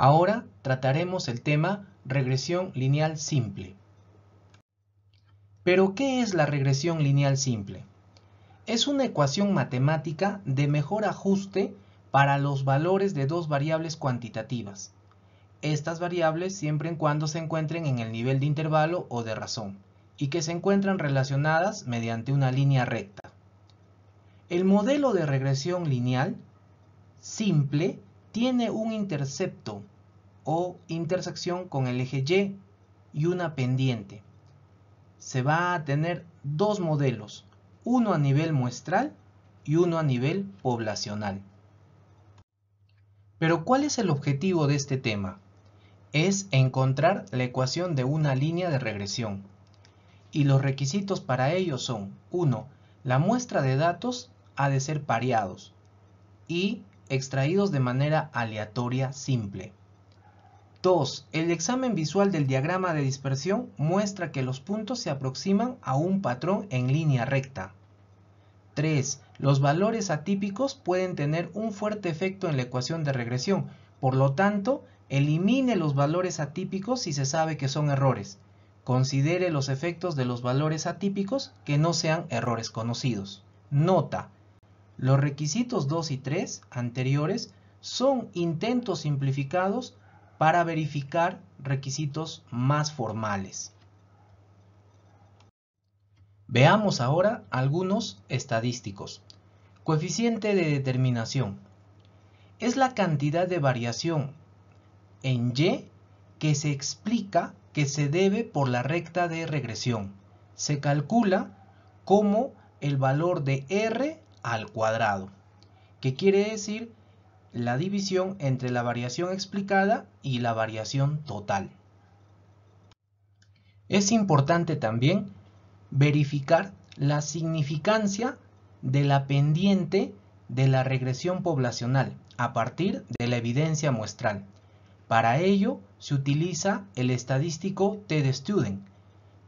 Ahora trataremos el tema regresión lineal simple. Pero, ¿qué es la regresión lineal simple? Es una ecuación matemática de mejor ajuste para los valores de dos variables cuantitativas. Estas variables siempre en cuando se encuentren en el nivel de intervalo o de razón, y que se encuentran relacionadas mediante una línea recta. El modelo de regresión lineal simple tiene un intercepto o intersección con el eje Y y una pendiente. Se va a tener dos modelos, uno a nivel muestral y uno a nivel poblacional. Pero ¿cuál es el objetivo de este tema? Es encontrar la ecuación de una línea de regresión. Y los requisitos para ello son 1. La muestra de datos ha de ser pareados y extraídos de manera aleatoria simple. 2. El examen visual del diagrama de dispersión muestra que los puntos se aproximan a un patrón en línea recta. 3. Los valores atípicos pueden tener un fuerte efecto en la ecuación de regresión, por lo tanto, elimine los valores atípicos si se sabe que son errores. Considere los efectos de los valores atípicos que no sean errores conocidos. Nota. Los requisitos 2 y 3 anteriores son intentos simplificados para verificar requisitos más formales. Veamos ahora algunos estadísticos. Coeficiente de determinación. Es la cantidad de variación en Y que se explica que se debe por la recta de regresión. Se calcula como el valor de R al cuadrado, que quiere decir la división entre la variación explicada y la variación total. Es importante también verificar la significancia de la pendiente de la regresión poblacional a partir de la evidencia muestral. Para ello se utiliza el estadístico TED Student,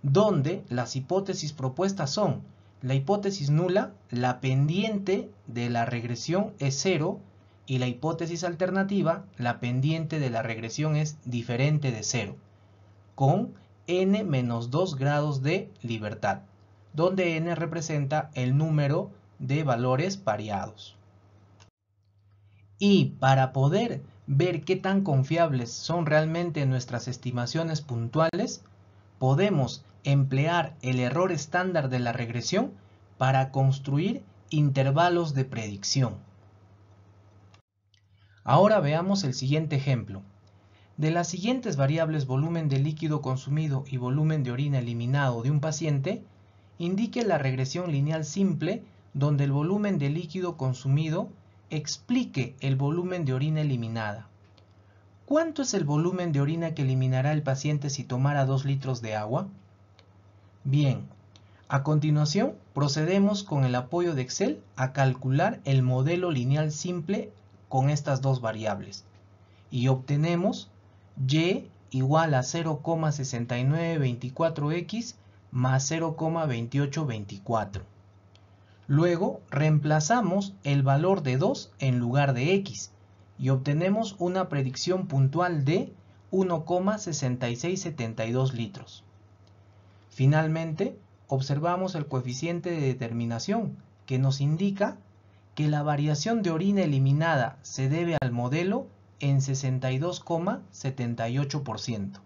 donde las hipótesis propuestas son la hipótesis nula, la pendiente de la regresión es cero y la hipótesis alternativa, la pendiente de la regresión es diferente de cero, con n-2 grados de libertad, donde n representa el número de valores variados. Y para poder ver qué tan confiables son realmente nuestras estimaciones puntuales, podemos emplear el error estándar de la regresión para construir intervalos de predicción. Ahora veamos el siguiente ejemplo. De las siguientes variables volumen de líquido consumido y volumen de orina eliminado de un paciente, indique la regresión lineal simple donde el volumen de líquido consumido explique el volumen de orina eliminada. ¿Cuánto es el volumen de orina que eliminará el paciente si tomara 2 litros de agua? Bien, a continuación procedemos con el apoyo de Excel a calcular el modelo lineal simple con estas dos variables y obtenemos y igual a 0,6924x más 0,2824. Luego reemplazamos el valor de 2 en lugar de x y obtenemos una predicción puntual de 1,6672 litros. Finalmente, observamos el coeficiente de determinación que nos indica que la variación de orina eliminada se debe al modelo en 62,78%.